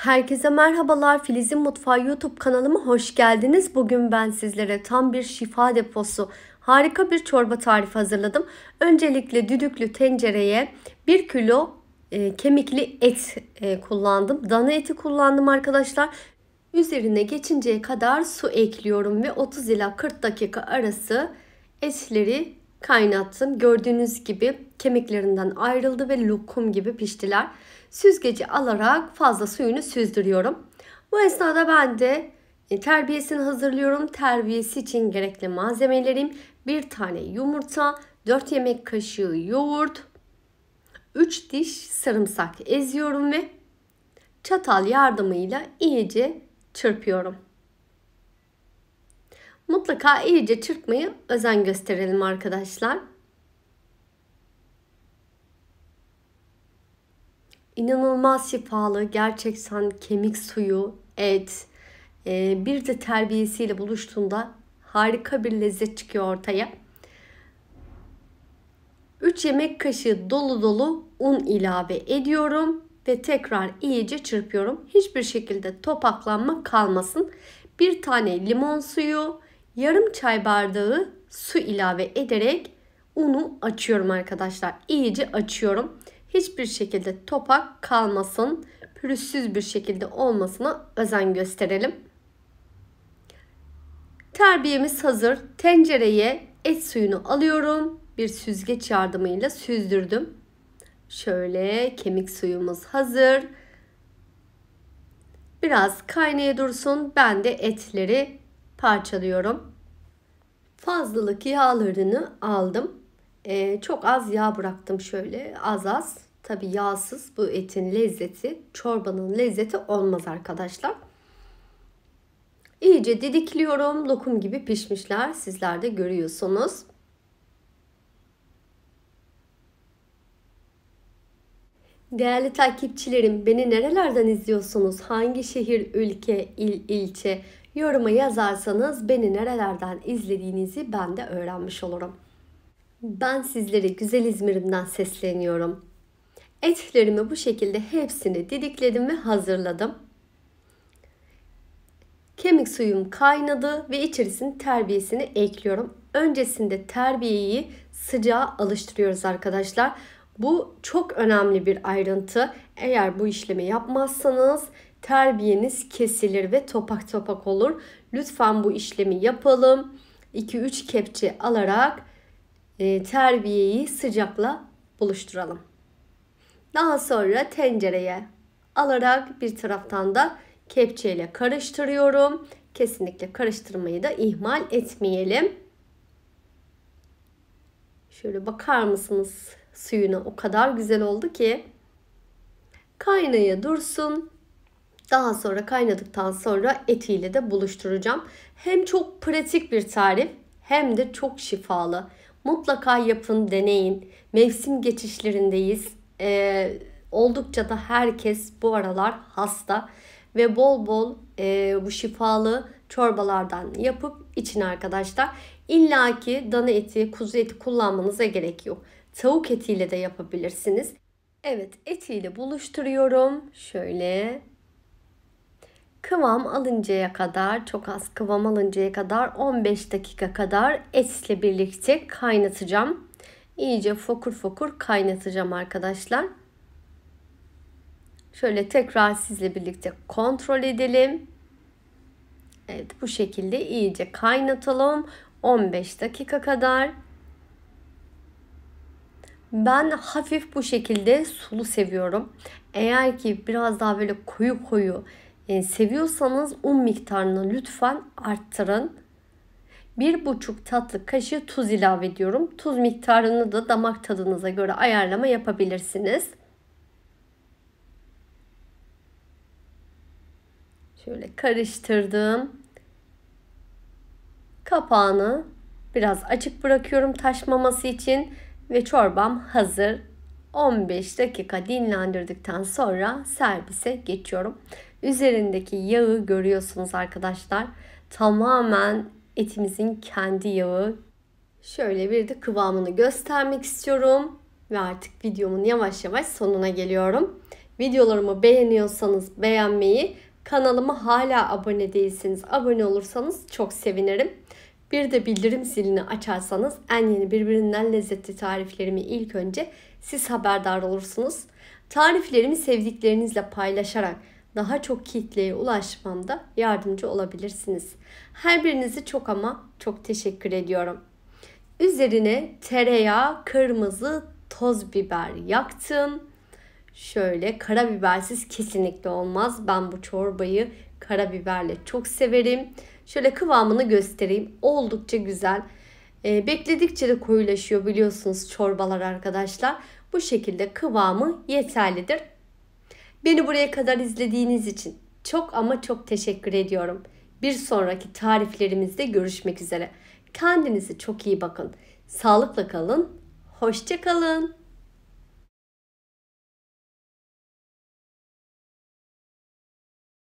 Herkese merhabalar. Filiz'in Mutfağı YouTube kanalıma hoş geldiniz. Bugün ben sizlere tam bir şifa deposu harika bir çorba tarifi hazırladım. Öncelikle düdüklü tencereye 1 kilo e, kemikli et e, kullandım. Dana eti kullandım arkadaşlar. Üzerine geçinceye kadar su ekliyorum ve 30 ila 40 dakika arası etleri kaynattım. Gördüğünüz gibi kemiklerinden ayrıldı ve lokum gibi piştiler. Süzgeci alarak fazla suyunu süzdürüyorum. Bu esnada ben de e, terbiyesini hazırlıyorum. Terbiyesi için gerekli malzemelerim bir tane yumurta, 4 yemek kaşığı yoğurt, 3 diş sarımsak eziyorum ve çatal yardımıyla iyice çırpıyorum. Mutlaka iyice çırpmayı özen gösterelim arkadaşlar. İnanılmaz şifalı gerçekten kemik suyu, et, e, bir de terbiyesiyle buluştuğunda harika bir lezzet çıkıyor ortaya. 3 yemek kaşığı dolu dolu un ilave ediyorum ve tekrar iyice çırpıyorum. Hiçbir şekilde topaklanma kalmasın. Bir tane limon suyu, yarım çay bardağı su ilave ederek unu açıyorum arkadaşlar. İyice açıyorum. Hiçbir şekilde topak kalmasın. Pürüzsüz bir şekilde olmasına özen gösterelim. Terbiyemiz hazır. Tencereye et suyunu alıyorum. Bir süzgeç yardımıyla süzdürdüm. Şöyle kemik suyumuz hazır. Biraz kaynaya dursun. Ben de etleri parçalıyorum fazlalık yağlarını aldım. Ee, çok az yağ bıraktım şöyle az az. Tabi yağsız bu etin lezzeti çorbanın lezzeti olmaz arkadaşlar. İyice didikliyorum. Lokum gibi pişmişler. Sizler de görüyorsunuz. Değerli takipçilerim, beni nerelerden izliyorsunuz? Hangi şehir, ülke, il, ilçe Yoruma yazarsanız beni nerelerden izlediğinizi ben de öğrenmiş olurum. Ben sizlere güzel İzmir'imden sesleniyorum. Etlerimi bu şekilde hepsini didikledim ve hazırladım. Kemik suyum kaynadı ve içerisine terbiyesini ekliyorum. Öncesinde terbiyeyi sıcağa alıştırıyoruz arkadaşlar. Bu çok önemli bir ayrıntı. Eğer bu işlemi yapmazsanız terbiyeniz kesilir ve topak topak olur. Lütfen bu işlemi yapalım. 2-3 kepçe alarak e, terbiyeyi sıcakla buluşturalım. Daha sonra tencereye alarak bir taraftan da kepçeyle karıştırıyorum. Kesinlikle karıştırmayı da ihmal etmeyelim. Şöyle bakar mısınız suyuna? O kadar güzel oldu ki. Kaynaya dursun. Daha sonra kaynadıktan sonra etiyle de buluşturacağım. Hem çok pratik bir tarif hem de çok şifalı. Mutlaka yapın, deneyin. Mevsim geçişlerindeyiz. Ee, oldukça da herkes bu aralar hasta ve bol bol e, bu şifalı çorbalardan yapıp için arkadaşlar. İlla ki dana eti, kuzu eti kullanmanıza gerek yok. Tavuk etiyle de yapabilirsiniz. Evet etiyle buluşturuyorum. Şöyle kıvam alıncaya kadar çok az kıvam alıncaya kadar 15 dakika kadar etle birlikte kaynatacağım. İyice fokur fokur kaynatacağım arkadaşlar. Şöyle tekrar sizle birlikte kontrol edelim. Evet bu şekilde iyice kaynatalım. 15 dakika kadar. Ben hafif bu şekilde sulu seviyorum. Eğer ki biraz daha böyle koyu koyu ee, seviyorsanız un miktarını lütfen arttırın. 1,5 tatlı kaşığı tuz ilave ediyorum. Tuz miktarını da damak tadınıza göre ayarlama yapabilirsiniz. Şöyle karıştırdım. Kapağını biraz açık bırakıyorum taşmaması için ve çorbam hazır. 15 dakika dinlendirdikten sonra servise geçiyorum. Üzerindeki yağı görüyorsunuz arkadaşlar. Tamamen etimizin kendi yağı. Şöyle bir de kıvamını göstermek istiyorum. Ve artık videomun yavaş yavaş sonuna geliyorum. Videolarımı beğeniyorsanız beğenmeyi, kanalıma hala abone değilseniz abone olursanız çok sevinirim. Bir de bildirim zilini açarsanız en yeni birbirinden lezzetli tariflerimi ilk önce siz haberdar olursunuz. Tariflerimi sevdiklerinizle paylaşarak daha çok kitleye ulaşmamda yardımcı olabilirsiniz. Her birinizi çok ama çok teşekkür ediyorum. Üzerine tereyağı, kırmızı toz biber yaktım. Şöyle karabibersiz kesinlikle olmaz. Ben bu çorbayı karabiberle çok severim. Şöyle kıvamını göstereyim. Oldukça güzel. E, bekledikçe de koyulaşıyor biliyorsunuz çorbalar arkadaşlar. Bu şekilde kıvamı yeterlidir. Beni buraya kadar izlediğiniz için çok ama çok teşekkür ediyorum. Bir sonraki tariflerimizde görüşmek üzere. Kendinize çok iyi bakın. Sağlıkla kalın. Hoşça kalın.